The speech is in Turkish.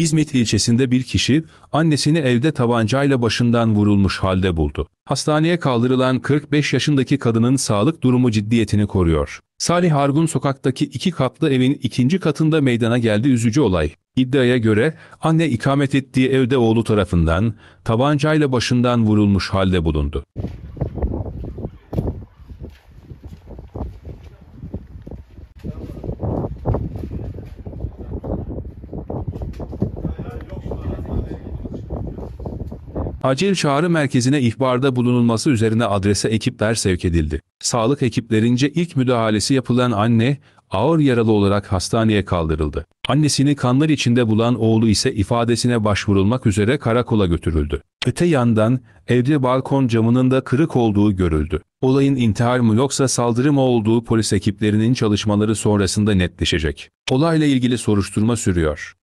İzmit ilçesinde bir kişi annesini evde tabancayla başından vurulmuş halde buldu. Hastaneye kaldırılan 45 yaşındaki kadının sağlık durumu ciddiyetini koruyor. Salih Argun sokaktaki iki katlı evin ikinci katında meydana geldi üzücü olay. İddiaya göre anne ikamet ettiği evde oğlu tarafından tabancayla başından vurulmuş halde bulundu. acil çağrı merkezine ihbarda bulunulması üzerine adrese ekipler sevk edildi. Sağlık ekiplerince ilk müdahalesi yapılan anne, ağır yaralı olarak hastaneye kaldırıldı. Annesini kanlar içinde bulan oğlu ise ifadesine başvurulmak üzere karakola götürüldü. Öte yandan evde balkon camının da kırık olduğu görüldü. Olayın intihar mı yoksa saldırı mı olduğu polis ekiplerinin çalışmaları sonrasında netleşecek. Olayla ilgili soruşturma sürüyor.